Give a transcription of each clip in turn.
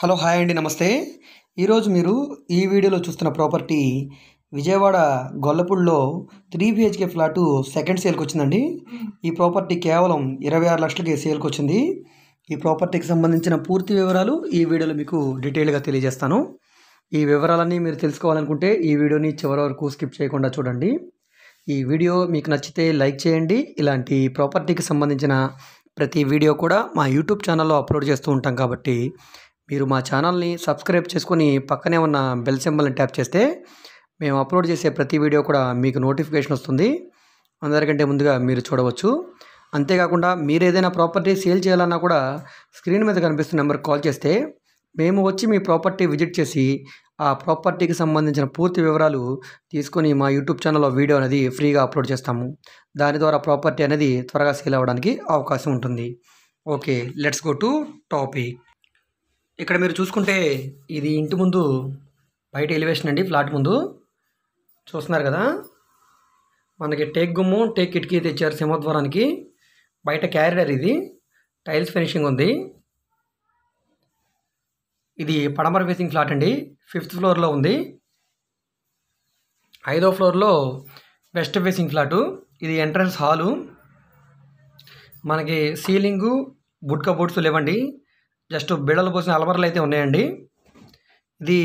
hello hi అండి నమస్తే ఈరోజు మీరు ఈ వీడియోలో చూస్తున్న ప్రాపర్టీ విజయవాడ గొల్లపూడిలో త్రీ బిహెచ్కే ఫ్లాటు సెకండ్ సేల్కి వచ్చిందండి ఈ ప్రాపర్టీ కేవలం ఇరవై ఆరు లక్షలకి సేల్కి వచ్చింది ఈ ప్రాపర్టీకి సంబంధించిన పూర్తి వివరాలు ఈ వీడియోలో మీకు డీటెయిల్గా తెలియజేస్తాను ఈ వివరాలన్నీ మీరు తెలుసుకోవాలనుకుంటే ఈ వీడియోని చివరి వరకు స్కిప్ చేయకుండా చూడండి ఈ వీడియో మీకు నచ్చితే లైక్ చేయండి ఇలాంటి ప్రాపర్టీకి సంబంధించిన ప్రతి వీడియో కూడా మా యూట్యూబ్ ఛానల్లో అప్లోడ్ చేస్తూ ఉంటాం కాబట్టి మీరు మా ఛానల్ని సబ్స్క్రైబ్ చేసుకుని పక్కనే ఉన్న బెల్ సింబల్ని ట్యాప్ చేస్తే మేము అప్లోడ్ చేసే ప్రతి వీడియో కూడా మీకు నోటిఫికేషన్ వస్తుంది అందరికంటే ముందుగా మీరు చూడవచ్చు అంతేకాకుండా మీరు ఏదైనా ప్రాపర్టీ సేల్ చేయాలన్నా కూడా స్క్రీన్ మీద కనిపిస్తున్న నెంబర్కి కాల్ చేస్తే మేము వచ్చి మీ ప్రాపర్టీ విజిట్ చేసి ఆ ప్రాపర్టీకి సంబంధించిన పూర్తి వివరాలు తీసుకొని మా యూట్యూబ్ ఛానల్లో వీడియో అనేది ఫ్రీగా అప్లోడ్ చేస్తాము దాని ద్వారా ప్రాపర్టీ అనేది త్వరగా సేల్ అవ్వడానికి అవకాశం ఉంటుంది okay let's go to topic ఇక్కడ మీరు చూసుకుంటే ఇది ఇంటి ముందు బయట ఎలివేషన్ అండి ఫ్లాట్ ముందు చూస్తున్నారు కదా మనకి టేక్ గుమ్ము టేక్ కిటికీ తెచ్చారు సింహద్వారానికి బయట క్యారిడర్ ఇది టైల్స్ ఫినిషింగ్ ఉంది ఇది పడమర ఫేసింగ్ ఫ్లాట్ అండి ఫిఫ్త్ ఫ్లోర్లో ఉంది ఐదో ఫ్లోర్లో వెస్ట్ ఫేసింగ్ ఫ్లాటు ఇది ఎంట్రన్స్ హాలు మనకి సీలింగు బుడ్ బోర్డ్స్ లేవండి జస్ట్ బిడలు పోసిన అలమరలు అయితే ఉన్నాయండి ఇది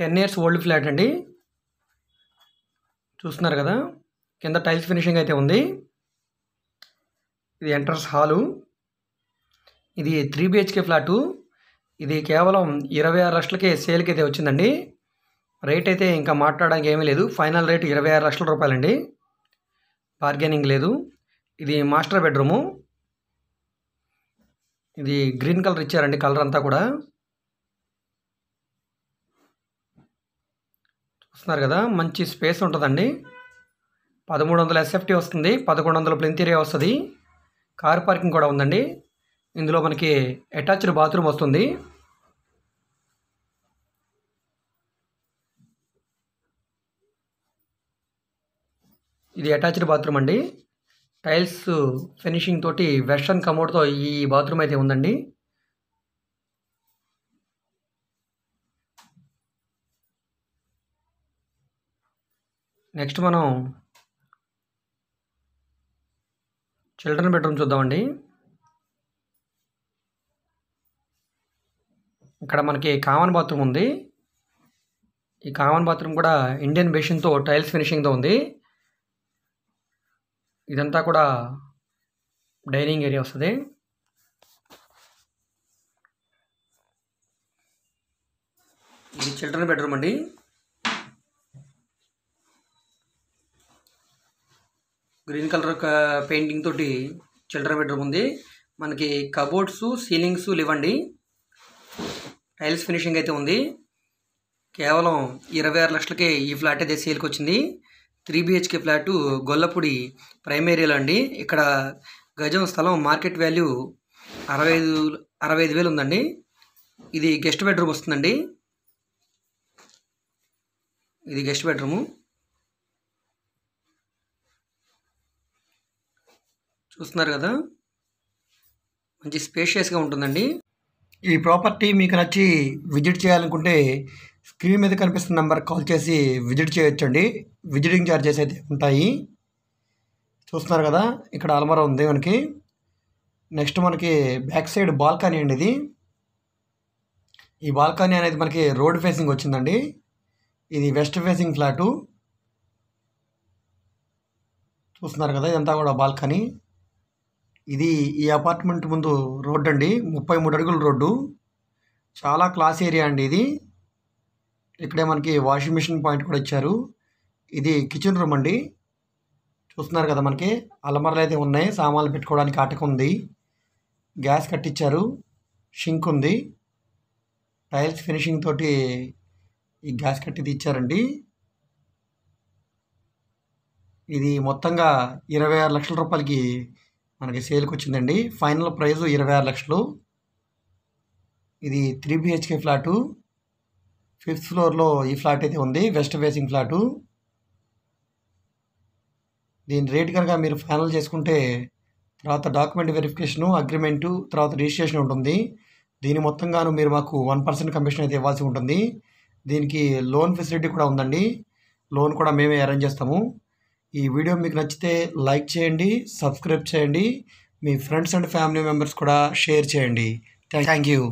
టెన్ ఇయర్స్ ఓల్డ్ ఫ్లాట్ అండి చూస్తున్నారు కదా కింద టైల్స్ ఫినిషింగ్ అయితే ఉంది ఇది ఎంట్రన్స్ హాలు ఇది త్రీ బిహెచ్కే ఫ్లాటు ఇది కేవలం ఇరవై ఆరు లక్షలకే సేల్కి అయితే వచ్చిందండి రేట్ అయితే ఇంకా మాట్లాడడానికి ఏమీ లేదు ఫైనల్ రేట్ ఇరవై ఆరు లక్షల రూపాయలండి బార్గెనింగ్ లేదు ఇది మాస్టర్ బెడ్రూము ఇది గ్రీన్ కలర్ ఇచ్చారండి కలర్ అంతా కూడా చూస్తున్నారు కదా మంచి స్పేస్ ఉంటుందండి పదమూడు వందల ఎస్ఎఫ్టీ వస్తుంది పదకొండు వందల ప్లింత్ ఏరియా వస్తుంది కార్ పార్కింగ్ కూడా ఉందండి ఇందులో మనకి అటాచ్డ్ బాత్రూమ్ వస్తుంది ఇది అటాచ్డ్ బాత్రూమ్ అండి టైల్స్ ఫినిషింగ్ తోటి వెర్షన్ కమోడ్తో ఈ బాత్రూమ్ అయితే ఉందండి నెక్స్ట్ మనం చిల్డ్రన్ బెడ్రూమ్ చూద్దామండి ఇక్కడ మనకి కామన్ బాత్రూమ్ ఉంది ఈ కామన్ బాత్రూమ్ కూడా ఇండియన్ బేషన్తో టైల్స్ ఫినిషింగ్తో ఉంది ఇదంతా కూడా డైనింగ్ ఏరియా వస్తుంది ఇది చిల్డ్రన్ బెడ్రూమ్ అండి గ్రీన్ కలర్ పెయింటింగ్ తోటి చిల్డ్రన్ బెడ్రూమ్ ఉంది మనకి కబోర్డ్స్ సీలింగ్స్ లేవండి టైల్స్ ఫినిషింగ్ అయితే ఉంది కేవలం ఇరవై ఆరు లక్షలకే ఈ ఫ్లాట్ అయితే సేల్కి వచ్చింది three BHK flat Gollapudi prime ఏరియాలో అండి ఇక్కడ గజం స్థలం మార్కెట్ వాల్యూ అరవై ఐదు అరవై ఐదు వేలు ఉందండి ఇది గెస్ట్ బెడ్రూమ్ వస్తుందండి ఇది గెస్ట్ బెడ్రూము చూస్తున్నారు కదా మంచి స్పేషియస్గా ఉంటుందండి ఈ ప్రాపర్టీ మీకు నచ్చి విజిట్ చేయాలనుకుంటే స్క్రీన్ మీద కనిపిస్తున్న నెంబర్ కాల్ చేసి విజిట్ చేయొచ్చండి విజిటింగ్ ఛార్జెస్ అయితే ఉంటాయి చూస్తున్నారు కదా ఇక్కడ అల్మర ఉంది మనకి నెక్స్ట్ మనకి బ్యాక్ సైడ్ బాల్కనీ అండి ఇది ఈ బాల్కనీ అనేది మనకి రోడ్ ఫేసింగ్ వచ్చిందండి ఇది వెస్ట్ ఫేసింగ్ ఫ్లాటు చూస్తున్నారు కదా ఇదంతా కూడా బాల్కనీ ఇది ఈ అపార్ట్మెంట్ ముందు రోడ్ అండి ముప్పై మూడు అడుగుల రోడ్డు చాలా క్లాస్ ఏరియా అండి ఇది ఇక్కడే మనకి వాషింగ్ మిషన్ పాయింట్ కూడా ఇచ్చారు ఇది కిచెన్ రూమ్ అండి చూస్తున్నారు కదా మనకి అలమరలు అయితే ఉన్నాయి సామాన్లు పెట్టుకోవడానికి అటక ఉంది గ్యాస్ కట్టించారు షింక్ ఉంది టైల్స్ ఫినిషింగ్ తోటి ఈ గ్యాస్ కట్టి ఇచ్చారండి ఇది మొత్తంగా ఇరవై ఆరు లక్షల రూపాయలకి మనకి సేల్కి వచ్చిందండి ఫైనల్ ప్రైస్ ఇరవై ఆరు లక్షలు ఇది త్రీ బిహెచ్కే ఫ్లాటు ఫిఫ్త్ ఫ్లోర్లో ఈ ఫ్లాట్ అయితే ఉంది వెస్ట్ ఫేసింగ్ ఫ్లాటు దీని రేట్ కనుక మీరు ఫైనల్ చేసుకుంటే తర్వాత డాక్యుమెంట్ వెరిఫికేషను అగ్రిమెంటు తర్వాత రిజిస్ట్రేషన్ ఉంటుంది దీని మొత్తంగాను మీరు మాకు వన్ పర్సెంట్ కమిషన్ అయితే ఇవ్వాల్సి ఉంటుంది దీనికి లోన్ ఫెసిలిటీ కూడా ఉందండి లోన్ కూడా మేమే అరేంజ్ చేస్తాము ఈ వీడియో మీకు నచ్చితే లైక్ చేయండి సబ్స్క్రైబ్ చేయండి మీ ఫ్రెండ్స్ అండ్ ఫ్యామిలీ మెంబర్స్ కూడా షేర్ చేయండి థ్యాంక్ యూ